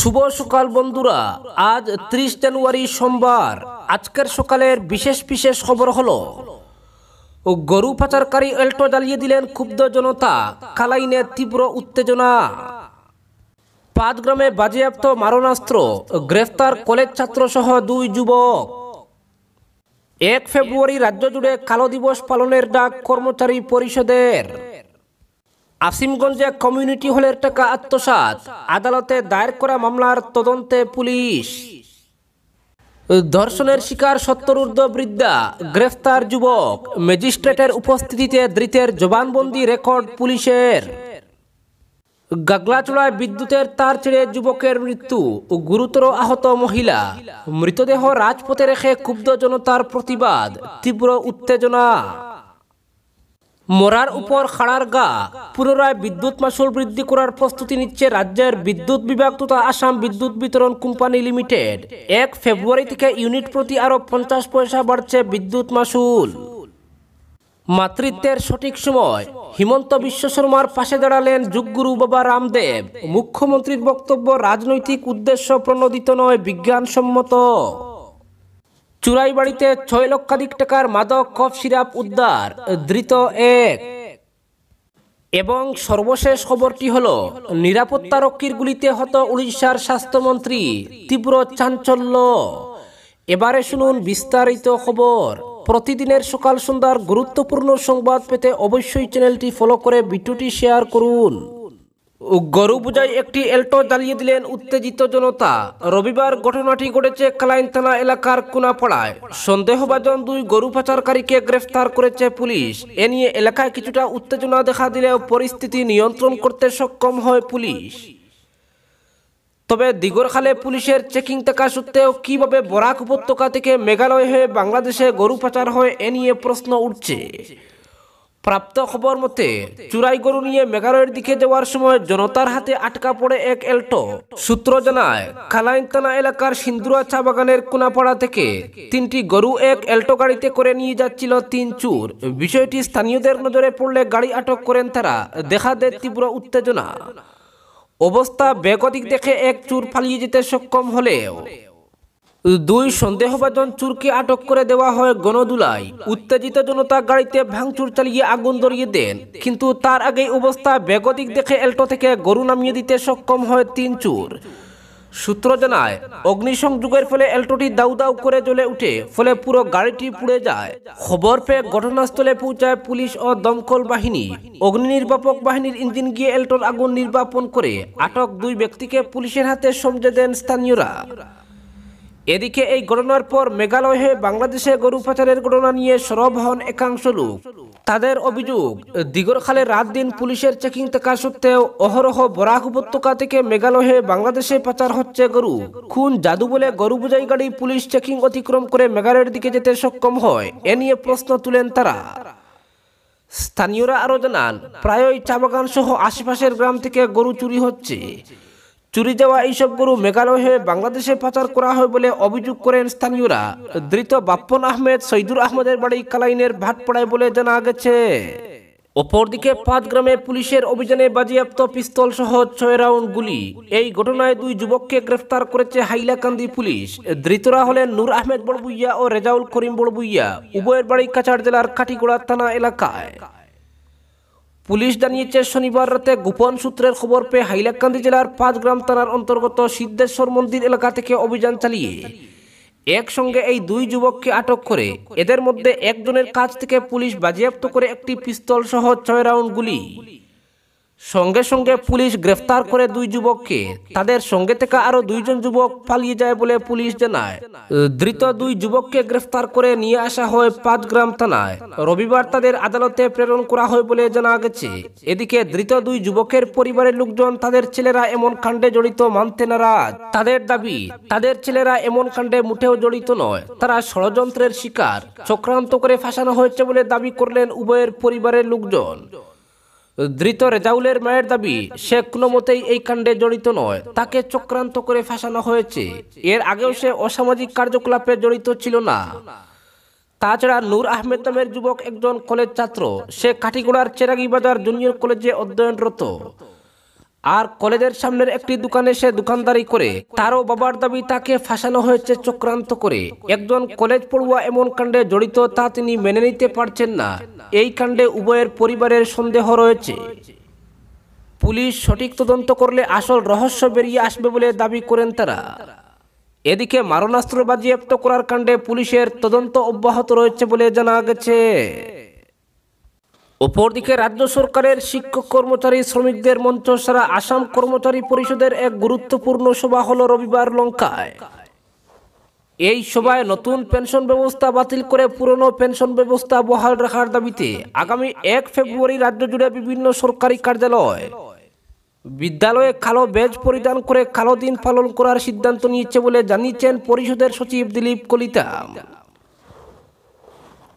শুভ সকাল বন্ধুরা আজ ত্রিশ জানুয়ারি সোমবার আজকের সকালের বিশেষ বিশেষ খবর হলো গরু পাচারকারী এল্টো জ্বালিয়ে দিলেন ক্ষুব্ধ জনতা কালাইনে তীব্র উত্তেজনা পাঁচ গ্রামে বাজেয়াপ্ত মারণাস্ত্র গ্রেফতার কলেজ ছাত্র সহ দুই যুবক এক ফেব্রুয়ারি রাজ্য জুড়ে কালো দিবস পালনের ডাক কর্মচারী পরিষদের আসিমগঞ্জে কমিউনিটি হলের টাকা আত্মসাত আদালতে দায়ের করা মামলার তদন্তে পুলিশ ধর্ষণের শিকার সত্তরূর্ধ বৃদ্ধা গ্রেফতার যুবক ম্যাজিস্ট্রেটের উপস্থিতিতে ধৃতের জবানবন্দি রেকর্ড পুলিশের গাগলাচোড়ায় বিদ্যুতের তার ছেড়ে যুবকের মৃত্যু ও গুরুতর আহত মহিলা মৃতদেহ রাজপথে রেখে ক্ষুব্ধ জনতার প্রতিবাদ তীব্র উত্তেজনা মরার উপর খাড়ার গা পুনরায় বিদ্যুৎ মাসুল বৃদ্ধি করার প্রস্তুতি নিচ্ছে রাজ্যের বিদ্যুৎ বিভাগ তথা আসাম বিদ্যুৎ বিতরণ কোম্পানি লিমিটেড এক ফেব্রুয়ারি থেকে ইউনিট প্রতি আরও পঞ্চাশ পয়সা বাড়ছে বিদ্যুৎ মাসুল মাতৃত্বের সঠিক সময় হিমন্ত বিশ্ব শর্মার পাশে দাঁড়ালেন যুগগুরু বাবা রামদেব মুখ্যমন্ত্রীর বক্তব্য রাজনৈতিক উদ্দেশ্য প্রণোদিত নয় বিজ্ঞানসম্মত চুরাইবাড়িতে ছয় লক্ষাধিক টাকার মাদক কফ সিরাপ উদ্ধার ধৃত এক এবং সর্বশেষ খবরটি হল নিরাপত্তারক্ষীর গুলিতে হত উড়িষ্যার স্বাস্থ্যমন্ত্রী তীব্র চাঞ্চল্য এবারে শুনুন বিস্তারিত খবর প্রতিদিনের সকাল সন্ধ্যার গুরুত্বপূর্ণ সংবাদ পেতে অবশ্যই চ্যানেলটি ফলো করে ভিডিওটি শেয়ার করুন গরু পূজায় একটি এল্টো জ্বালিয়ে দিলেন উত্তেজিত জনতা রবিবার ঘটনাটি ঘটেছে কালাইন থানা এলাকার কুনাপাড়ায় সন্দেহভাজন দুই গরু পাচারকারীকে গ্রেফতার করেছে পুলিশ এ নিয়ে এলাকায় কিছুটা উত্তেজনা দেখা দিলেও পরিস্থিতি নিয়ন্ত্রণ করতে সক্ষম হয় পুলিশ তবে দিগরখালে পুলিশের চেকিং থাকা সত্ত্বেও কিভাবে বরাক উপত্যকা থেকে মেঘালয় হয়ে বাংলাদেশে গরু পাচার হয় এ নিয়ে প্রশ্ন উঠছে প্রাপ্ত খবর মতে চুরাই গরু নিয়ে মেঘালয়ের দিকে যাওয়ার সময় জনতার হাতে আটকা পড়ে এক এলটো সূত্র জানায় খালাইনতানা এলাকার সিন্দুরা চা বাগানের কোনাপাড়া থেকে তিনটি গরু এক এলটো গাড়িতে করে নিয়ে যাচ্ছিল তিন চুর বিষয়টি স্থানীয়দের নজরে পড়লে গাড়ি আটক করেন তারা দেখা দেয় তীব্র উত্তেজনা অবস্থা বেগতিক দেখে এক চুর পালিয়ে যেতে সক্ষম হলেও দুই সন্দেহভাজন চুরকে আটক করে দেওয়া হয় গণদুলায় উত্তেজিত জনতা গাড়িতে ভাঙচুর চালিয়ে আগুন ধরিয়ে দেন কিন্তু তার আগে অবস্থা বেগতিক দেখে এল্টো থেকে গরু নামিয়ে দিতে সক্ষম হয় তিন চুর সূত্র জানায় অগ্নিসংযোগের ফলে এলটোটি দাউ দাউ করে জ্বলে উঠে ফলে পুরো গাড়িটি পুড়ে যায় খবর পেয়ে ঘটনাস্থলে পৌঁছায় পুলিশ ও দমকল বাহিনী অগ্নি নির্বাপক বাহিনীর ইঞ্জিন গিয়ে এলটোর আগুন নির্বাপন করে আটক দুই ব্যক্তিকে পুলিশের হাতে সমঝে দেন স্থানীয়রা এদিকে এই ঘটনার পর মেঘালয়ে বাংলাদেশে গরু পাচারের ঘটনা নিয়ে সরব হন একাংশ লোক তাদের অভিযোগ দিগরখালে রাত দিন পুলিশের চেকিং থাকা সত্ত্বেও অহরহ বরাক উপত্যকা থেকে মেঘালয়ে বাংলাদেশে পাচার হচ্ছে গরু খুন জাদু বলে গরু বোঝাই গাড়ি পুলিশ চেকিং অতিক্রম করে মেঘালয়ের দিকে যেতে সক্ষম হয় এ নিয়ে প্রশ্ন তুলেন তারা স্থানীয়রা আরও জানান প্রায়ই চা বাগান সহ আশেপাশের গ্রাম থেকে গরু চুরি হচ্ছে চুরি যাওয়া এইসব গরু মেঘালয় হয়ে বাংলাদেশে পাচার করা হয় বলে অভিযোগ করেন স্থানীয়রা ধৃত বাপ্পন আহমেদ সৈদুর আহমেদের বাড়ি কালাইনের ভাটপাড়ায় বলে জানা গেছে অপরদিকে পাঁচ গ্রামে পুলিশের অভিযানে বাজেয়াপ্ত পিস্তল সহ ছয় রাউন্ড গুলি এই ঘটনায় দুই যুবককে গ্রেফতার করেছে হাইলাকান্দি পুলিশ ধৃতরা হলেন নূর আহমেদ বড়বুইয়া ও রেজাউল করিম বড়বুইয়া উভয়ের বাড়ি কাছাড় জেলার কাটিগোড়া থানা এলাকায় পুলিশ জানিয়েছে শনিবার রাতে গোপন সূত্রের খবর পেয়ে হাইলাকান্দি জেলার পাঁচগ্রাম থানার অন্তর্গত সিদ্ধেশ্বর মন্দির এলাকা থেকে অভিযান চালিয়ে একসঙ্গে এই দুই যুবককে আটক করে এদের মধ্যে একজনের কাছ থেকে পুলিশ বাজেয়াপ্ত করে একটি পিস্তল সহ ছয় রাউন্ড গুলি সঙ্গে সঙ্গে পুলিশ গ্রেফতার করে দুই যুবককে তাদের সঙ্গে থেকে আরো দুইজন যুবক পালিয়ে যায় বলে পুলিশ জানায় ধৃত দুই যুবককে গ্রেফতার করে নিয়ে আসা হয় পাঁচ গ্রাম থানায় রবিবার তাদের আদালতে প্রেরণ করা হয় বলে জানা গেছে এদিকে ধৃত দুই যুবকের পরিবারের লোকজন তাদের ছেলেরা এমন কাণ্ডে জড়িত মানতে নারাজ তাদের দাবি তাদের ছেলেরা এমন কাণ্ডে মুঠেও জড়িত নয় তারা ষড়যন্ত্রের শিকার চক্রান্ত করে ফাঁসানো হয়েছে বলে দাবি করলেন উভয়ের পরিবারের লোকজন ধৃত রেজাউলের মায়ের দাবি সে কোনো মতেই এই কাণ্ডে জড়িত নয় তাকে চক্রান্ত করে ফাঁসানো হয়েছে এর আগেও সে অসামাজিক কার্যকলাপে জড়িত ছিল না তাছাড়া নূর আহমেদ নামের যুবক একজন কলেজ ছাত্র সে কাঠিগোড়ার চেরাগি বাজার জুনিয়র কলেজে অধ্যয়নরত আর কলেজের সামনের একটি দোকানে সে দোকানদারি করে তারও বাবার দাবি তাকে ফাঁসানো হয়েছে চক্রান্ত করে একজন কলেজ পড়ুয়া এমন কাণ্ডে জড়িত তা তিনি মেনে নিতে পারছেন না এই কাণ্ডে উভয়ের পরিবারের সন্দেহ রয়েছে পুলিশ সঠিক তদন্ত করলে আসল রহস্য বেরিয়ে আসবে বলে দাবি করেন তারা এদিকে মারণাস্ত্র বাজেয়াপ্ত করার কাণ্ডে পুলিশের তদন্ত অব্যাহত রয়েছে বলে জানা গেছে অপরদিকে রাজ্য সরকারের শিক্ষক কর্মচারী শ্রমিকদের মঞ্চ সারা আসাম কর্মচারী পরিষদের এক গুরুত্বপূর্ণ সভা হল রবিবার লঙ্কায় এই সভায় নতুন পেনশন ব্যবস্থা বাতিল করে পুরনো পেনশন ব্যবস্থা বহাল রাখার দাবিতে আগামী এক ফেব্রুয়ারি রাজ্য জুড়ে বিভিন্ন সরকারি কার্যালয় বিদ্যালয়ে কালো ব্যাজ পরিধান করে কালো দিন পালন করার সিদ্ধান্ত নিয়েছে বলে জানিয়েছেন পরিষদের সচিব দিলীপ কলিতা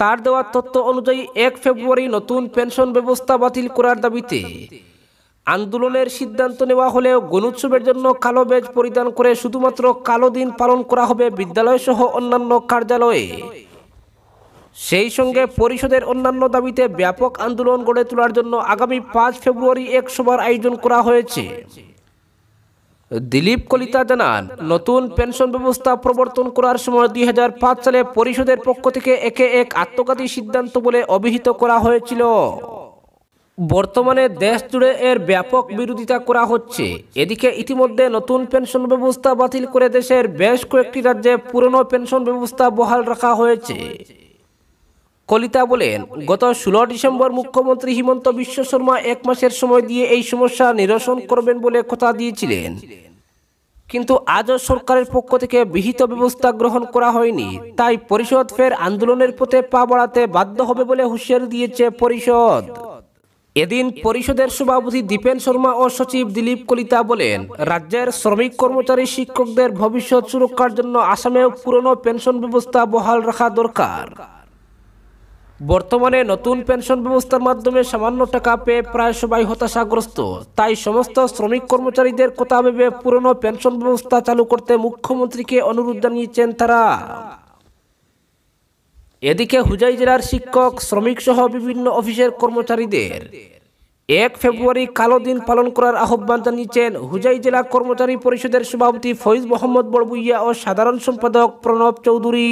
তার দেওয়া তথ্য অনুযায়ী এক ফেব্রুয়ারি নতুন পেনশন ব্যবস্থা বাতিল করার দাবিতে আন্দোলনের সিদ্ধান্ত নেওয়া হলেও গণোৎসবের জন্য কালো ব্যাজ পরিধান করে শুধুমাত্র কালো দিন পালন করা হবে বিদ্যালয় সহ অন্যান্য কার্যালয়ে সেই সঙ্গে পরিষদের অন্যান্য দাবিতে ব্যাপক আন্দোলন গড়ে তোলার জন্য আগামী পাঁচ ফেব্রুয়ারি এক সভার আয়োজন করা হয়েছে দিলীপ কলিতা জানান নতুন পেনশন ব্যবস্থা প্রবর্তন করার সময় দুই সালে পরিষদের পক্ষ থেকে একে এক আত্মঘাতী সিদ্ধান্ত বলে অভিহিত করা হয়েছিল বর্তমানে দেশ জুড়ে এর ব্যাপক বিরোধিতা করা হচ্ছে এদিকে ইতিমধ্যে নতুন পেনশন ব্যবস্থা বাতিল করে দেশের বেশ কয়েকটি রাজ্যে পুরনো পেনশন ব্যবস্থা বহাল রাখা হয়েছে কলিতা বলেন গত ষোলো ডিসেম্বর মুখ্যমন্ত্রী হিমন্ত বিশ্ব শর্মা এক মাসের সময় দিয়ে এই সমস্যা নিরসন করবেন বলে কথা দিয়েছিলেন কিন্তু আজও সরকারের পক্ষ থেকে বিহিত ব্যবস্থা গ্রহণ করা হয়নি তাই পরিষদ ফের আন্দোলনের পথে পা বাড়াতে বাধ্য হবে বলে হুঁশিয়ারি দিয়েছে পরিষদ এদিন পরিষদের সভাপতি দীপেন শর্মা ও সচিব দিলীপ কলিতা বলেন রাজ্যের শ্রমিক কর্মচারী শিক্ষকদের ভবিষ্যৎ সুরক্ষার জন্য আসামেও পুরনো পেনশন ব্যবস্থা বহাল রাখা দরকার বর্তমানে নতুন পেনশন ব্যবস্থার মাধ্যমে সামান্য টাকা পেয়ে প্রায় সবাই হতাশাগ্রস্ত তাই সমস্ত শ্রমিক কর্মচারীদের কথা ভেবে পুরনো পেনশন ব্যবস্থা চালু করতে মুখ্যমন্ত্রীকে অনুরোধ জানিয়েছেন তারা এদিকে হুজাই জেলার শিক্ষক শ্রমিক সহ বিভিন্ন অফিসের কর্মচারীদের এক ফেব্রুয়ারি কালো দিন পালন করার আহ্বান জানিয়েছেন হুজাই জেলা কর্মচারী পরিষদের সভাপতি ফৈজ মোহাম্মদ বড়বুইয়া ও সাধারণ সম্পাদক প্রণব চৌধুরী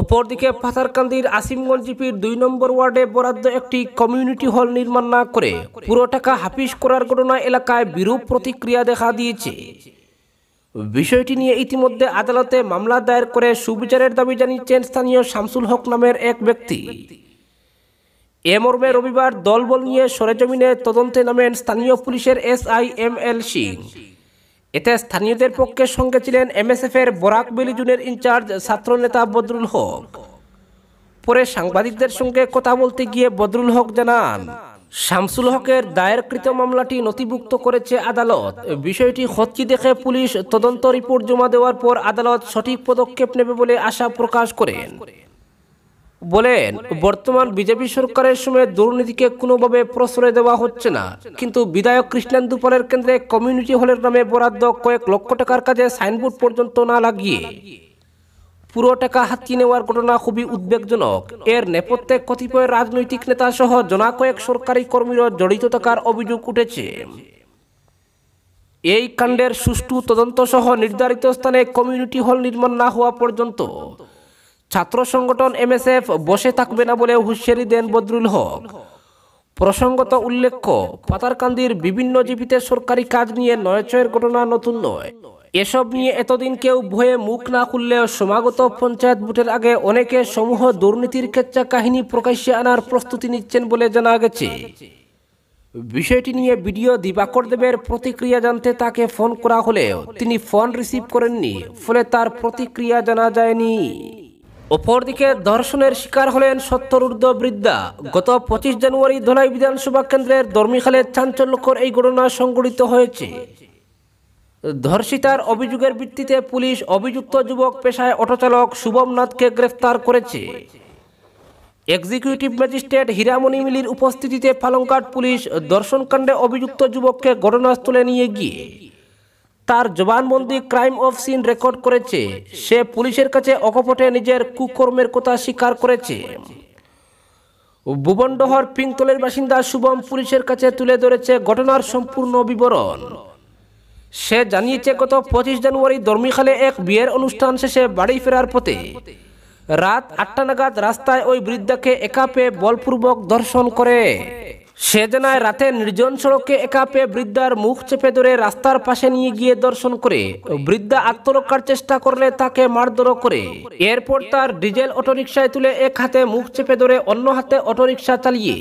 অপরদিকে পাথারকান্দির আসিমগঞ্জ জিপির দুই নম্বর ওয়ার্ডে বরাদ্দ একটি কমিউনিটি হল নির্মাণ না করে পুরো টাকা হাফিস করার ঘটনা এলাকায় বিরূপ প্রতিক্রিয়া দেখা দিয়েছে বিষয়টি নিয়ে ইতিমধ্যে আদালতে মামলা দায়ের করে সুবিচারের দাবি জানিয়েছেন স্থানীয় শামসুল হক নামের এক ব্যক্তি এ মর্মে রবিবার দলবল নিয়ে সরেজমিনে তদন্তে নামেন স্থানীয় পুলিশের এসআই এম এল সিং এতে স্থানীয়দের পক্ষে সঙ্গে ছিলেন এমএসএফের বরাক বিলিজুনের ইনচার্জ ছাত্রনেতা বদরুল হক পরে সাংবাদিকদের সঙ্গে কথা বলতে গিয়ে বদরুল হক জানান শামসুল হকের দায়েরকৃত মামলাটি নথিভুক্ত করেছে আদালত বিষয়টি হচ্ছি দেখে পুলিশ তদন্ত রিপোর্ট জমা দেওয়ার পর আদালত সঠিক পদক্ষেপ নেবে বলে আশা প্রকাশ করেন বলেন বর্তমান বিজেপি সরকারের সময় দুর্নীতিকে কোনোভাবে প্রশ্রয় দেওয়া হচ্ছে না কিন্তু বিধায়ক কৃষ্ণেন্দু পালের কেন্দ্রে কমিউনিটি হলের নামে বরাদ্দ কয়েক লক্ষ টাকার কাজে সাইনবোর্ড পর্যন্ত না লাগিয়ে পুরো টাকা হাতিয়ে নেওয়ার ঘটনা খুবই উদ্বেগজনক এর নেপথ্যে কতিপয় রাজনৈতিক নেতা সহ জনা কয়েক সরকারি কর্মীরা জড়িত থাকার অভিযোগ উঠেছে এই কাণ্ডের সুষ্ঠু তদন্ত সহ নির্ধারিত স্থানে কমিউনিটি হল নির্মাণ না হওয়া পর্যন্ত ছাত্র সংগঠন এমএসএফ বসে থাকবে না বলে হুঁশিয়ারি দেন বদরুল হক প্রসঙ্গত উল্লেখ্য পাতারকান্দির বিভিন্ন জীবিতে সরকারি কাজ নিয়ে নয়চয়ের ঘটনা নতুন নয় এসব নিয়ে এতদিন কেউ ভয়ে মুখ না খুললেও সমাগত পঞ্চায়েত ভোটের আগে অনেকে সমূহ দুর্নীতির ক্ষেত্রে কাহিনী প্রকাশ্যে আনার প্রস্তুতি নিচ্ছেন বলে জানা গেছে বিষয়টি নিয়ে ভিডিও দিবাকর দেবের প্রতিক্রিয়া জানতে তাকে ফোন করা হলেও তিনি ফোন রিসিভ করেননি ফলে তার প্রতিক্রিয়া জানা যায়নি অপরদিকে ধর্ষণের শিকার হলেন সত্তর বৃদ্ধা গত পঁচিশ জানুয়ারি ধলাই বিধানসভা কেন্দ্রের ধর্মীখালের চাঞ্চল্যকর এই ঘটনা সংঘটিত হয়েছে ধর্ষিতার অভিযোগের ভিত্তিতে পুলিশ অভিযুক্ত যুবক পেশায় অটোচালক শুভমনাথকে গ্রেফতার করেছে এক্সিকিউটিভ ম্যাজিস্ট্রেট হীরামণি মিলির উপস্থিতিতে পালংকাট পুলিশ দর্শনকাণ্ডে অভিযুক্ত যুবককে ঘটনাস্থলে নিয়ে গিয়ে তার জবানবন্দি ক্রাইম অফ সিন রেকর্ড করেছে সে পুলিশের কাছে অকপটে নিজের কুকর্মের কথা স্বীকার করেছে ভুবনডহর পিংতলের বাসিন্দা শুভম পুলিশের কাছে তুলে ধরেছে ঘটনার সম্পূর্ণ বিবরণ সে জানিয়েছে গত পঁচিশ জানুয়ারি দর্মিখালে এক বিয়ের অনুষ্ঠান শেষে বাড়ি ফেরার পথে রাত আটটা নাগাদ রাস্তায় ওই বৃদ্ধাকে একা পেয়ে বলপূর্বক ধর্ষণ করে সেজনায় রাতে নির্জন সড়কে একা পেয়ে বৃদ্ধার মুখ চেপে ধরে রাস্তার পাশে নিয়ে গিয়ে দর্শন করে বৃদ্ধা আত্মরক্ষার চেষ্টা করলে তাকে মারধর করে এরপর তার ডিজেল অটোরিকশায় তুলে এক হাতে মুখ চেপে ধরে অন্য হাতে অটোরিকশা চালিয়ে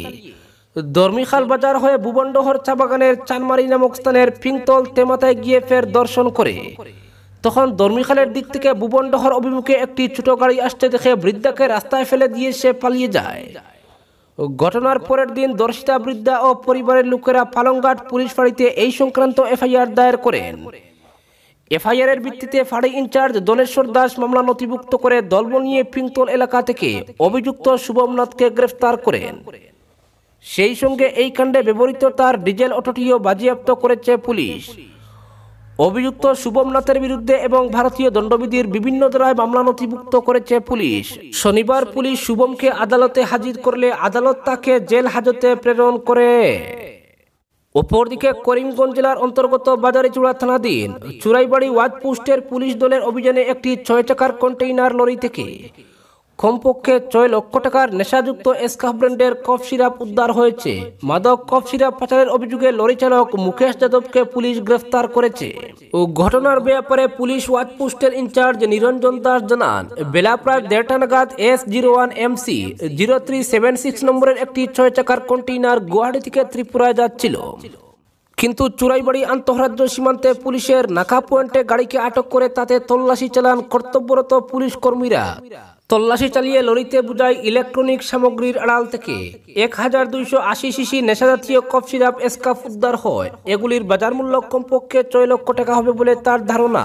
দর্মিখাল বাজার হয়ে ভুবনডহর চা বাগানের চানমারি নামক স্থানের পিংতল তেমাতায় গিয়ে ফের দর্শন করে তখন দর্মিখালের দিক থেকে ভুবনডহর অভিমুখে একটি ছোট গাড়ি আসতে দেখে বৃদ্ধাকে রাস্তায় ফেলে দিয়ে সে পালিয়ে যায় ঘটনার পরের দিন দর্শিতা বৃদ্ধা ও পরিবারের লোকেরা পালংঘাট পুলিশ ফাঁড়িতে এই সংক্রান্ত এফআইআর দায়ের করেন এফআইআরের ভিত্তিতে ফাঁড়ি ইনচার্জ দলেশ্বর দাস মামলা নথিভুক্ত করে দলব নিয়ে পিংতল এলাকা থেকে অভিযুক্ত শুভমনাথকে গ্রেফতার করেন সেই সঙ্গে এই কাণ্ডে ব্যবহৃত তার ডিজেল অটোটিও বাজেয়াপ্ত করেছে পুলিশ অভিযুক্ত শুভমনাথের বিরুদ্ধে এবং ভারতীয় দণ্ডবিধির বিভিন্ন ধারায় মামলা নথিভুক্ত করেছে পুলিশ শনিবার পুলিশ শুভমকে আদালতে হাজির করলে আদালত তাকে জেল হাজতে প্রেরণ করে অপরদিকে করিমগঞ্জ জেলার অন্তর্গত চূড়া থানাধীন চুরাইবাড়ি ওয়াজ পোস্টের পুলিশ দলের অভিযানে একটি ছয় চাকার কন্টেইনার লরি থেকে কমপক্ষে ছয় লক্ষ টাকার নেশাযুক্ত এসকাফ ব্র্যান্ডের কফ সিরাপ উদ্ধার হয়েছে মাদক কফ সিরাপ পাচারের অভিযোগে লরি চালক মুকেশ যাদবকে পুলিশ গ্রেফতার করেছে ও ঘটনার ব্যাপারে পুলিশ ওয়াচপোস্টের ইনচার্জ নিরঞ্জন দাস জানান বেলা প্রায় দেড়টা নাগাদ S zero one MC zero three seven six নম্বরের একটি ছয় চাকার কন্টেইনার গুয়াহাটি থেকে ত্রিপুরায় যাচ্ছিল কিন্তু চুরাইবাড়ি আন্তঃরাজ্য সীমান্তে পুলিশের নাকা পয়েন্টে গাড়িকে আটক করে তাতে তল্লাশি চালান কর্তব্যরত পুলিশ কর্মীরা তল্লাশি চালিয়ে লরিতে বুঝায় ইলেকট্রনিক সামগ্রীর আড়াল থেকে এক হাজার দুইশো আশি সিসি নেশাজাতীয় কফ সিরাপ স্কাফ উদ্ধার হয় এগুলির বাজার মূল্য কমপক্ষে ছয় লক্ষ টাকা হবে বলে তার ধারণা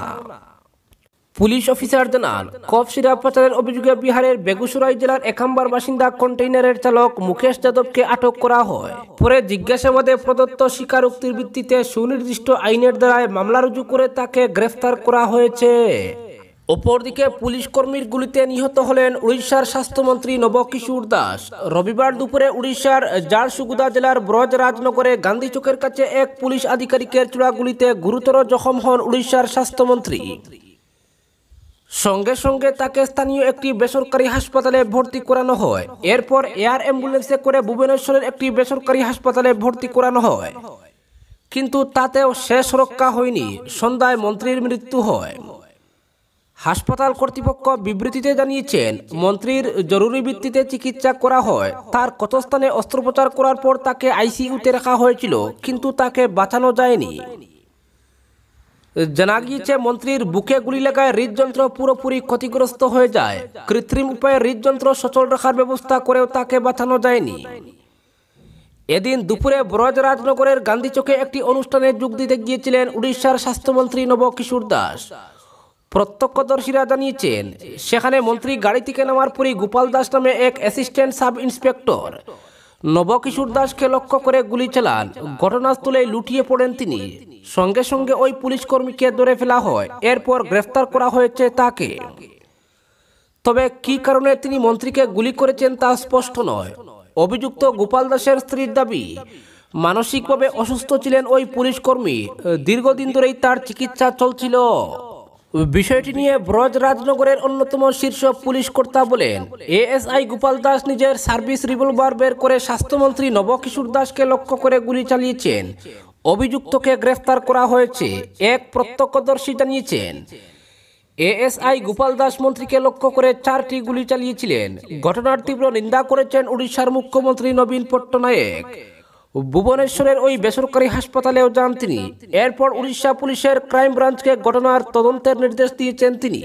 পুলিশ অফিসার জানান কফ সিরাপ পাচারের অভিযোগে বিহারের বেগুসরাই জেলার একাম্বার বাসিন্দা কন্টেইনারের চালক মুকেশ যাদবকে আটক করা হয় পরে জিজ্ঞাসাবাদে প্রদত্ত স্বীকারোক্তির ভিত্তিতে সুনির্দিষ্ট আইনের দ্বারায় মামলা রুজু করে তাকে গ্রেফতার করা হয়েছে অপরদিকে পুলিশ কর্মীর গুলিতে নিহত হলেন উড়িষ্যার স্বাস্থ্যমন্ত্রী নবকিশোর দাস রবিবার দুপুরে উড়িষ্যার জারসুগুদা জেলার ব্রজ রাজনগরে গান্ধী চোখের কাছে এক পুলিশ আধিকারিকের চূড়া গুলিতে গুরুতর জখম হন উড়িষ্যার স্বাস্থ্যমন্ত্রী সঙ্গে সঙ্গে তাকে স্থানীয় একটি বেসরকারি হাসপাতালে ভর্তি করানো হয় এরপর এয়ার অ্যাম্বুলেন্সে করে ভুবনেশ্বরের একটি বেসরকারি হাসপাতালে ভর্তি করানো হয় কিন্তু তাতেও শেষ রক্ষা হয়নি সন্ধ্যায় মন্ত্রীর মৃত্যু হয় হাসপাতাল কর্তৃপক্ষ বিবৃতিতে জানিয়েছেন মন্ত্রীর জরুরি ভিত্তিতে চিকিৎসা করা হয় তার ক্ষতস্থানে অস্ত্রোপচার করার পর তাকে আইসিইউতে রাখা হয়েছিল কিন্তু তাকে বাঁচানো যায়নি জানা গিয়েছে মন্ত্রীর বুকে গুলি লাগায় হৃদযন্ত্র পুরোপুরি ক্ষতিগ্রস্ত হয়ে যায় কৃত্রিম উপায়ে হৃদযন্ত্র সচল রাখার ব্যবস্থা করেও তাকে বাঁচানো যায়নি এদিন দুপুরে ব্রজ রাজনগরের গান্ধী চোখে একটি অনুষ্ঠানে যোগ দিতে গিয়েছিলেন উড়িষ্যার স্বাস্থ্যমন্ত্রী নব কিশোর দাস প্রত্যক্ষদর্শীরা জানিয়েছেন সেখানে মন্ত্রী গাড়ি থেকে নামার পরই গোপাল দাস নামে এক অ্যাসিস্ট্যান্ট সাব ইন্সপেক্টর নবকিশোর দাসকে লক্ষ্য করে গুলি চালান ঘটনাস্থলে লুটিয়ে পড়েন তিনি সঙ্গে সঙ্গে ওই পুলিশ কর্মীকে ধরে ফেলা হয় এরপর গ্রেফতার করা হয়েছে তাকে তবে কি কারণে তিনি মন্ত্রীকে গুলি করেছেন তা স্পষ্ট নয় অভিযুক্ত গোপাল দাসের স্ত্রীর দাবি মানসিকভাবে অসুস্থ ছিলেন ওই পুলিশ কর্মী দীর্ঘদিন ধরেই তার চিকিৎসা চলছিল বিষয়টি নিয়ে ব্রজ রাজনগরের অন্যতম শীর্ষ পুলিশ কর্তা বলেন এএসআই গোপাল দাস নিজের সার্ভিস রিভলভার বের করে স্বাস্থ্যমন্ত্রী নবকিশোর দাসকে লক্ষ্য করে গুলি চালিয়েছেন অভিযুক্তকে গ্রেফতার করা হয়েছে এক প্রত্যক্ষদর্শী জানিয়েছেন এএসআই গোপাল দাস মন্ত্রীকে লক্ষ্য করে চারটি গুলি চালিয়েছিলেন ঘটনার তীব্র নিন্দা করেছেন উড়িষ্যার মুখ্যমন্ত্রী নবীন পট্টনায়ক ভুবনেশ্বরের ওই বেসরকারি হাসপাতালেও যান তিনি এরপর উড়িষ্যা পুলিশের ক্রাইম ব্রাঞ্চকে ঘটনার তদন্তের নির্দেশ দিয়েছেন তিনি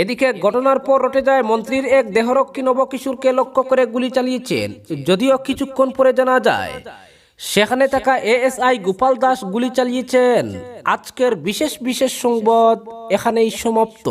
এদিকে ঘটনার পর রটে যায় মন্ত্রীর এক দেহরক্ষী নবকিশোরকে লক্ষ্য করে গুলি চালিয়েছেন যদিও কিছুক্ষণ পরে জানা যায় সেখানে থাকা এএসআই গোপাল দাস গুলি চালিয়েছেন আজকের বিশেষ বিশেষ সংবাদ এখানেই সমাপ্ত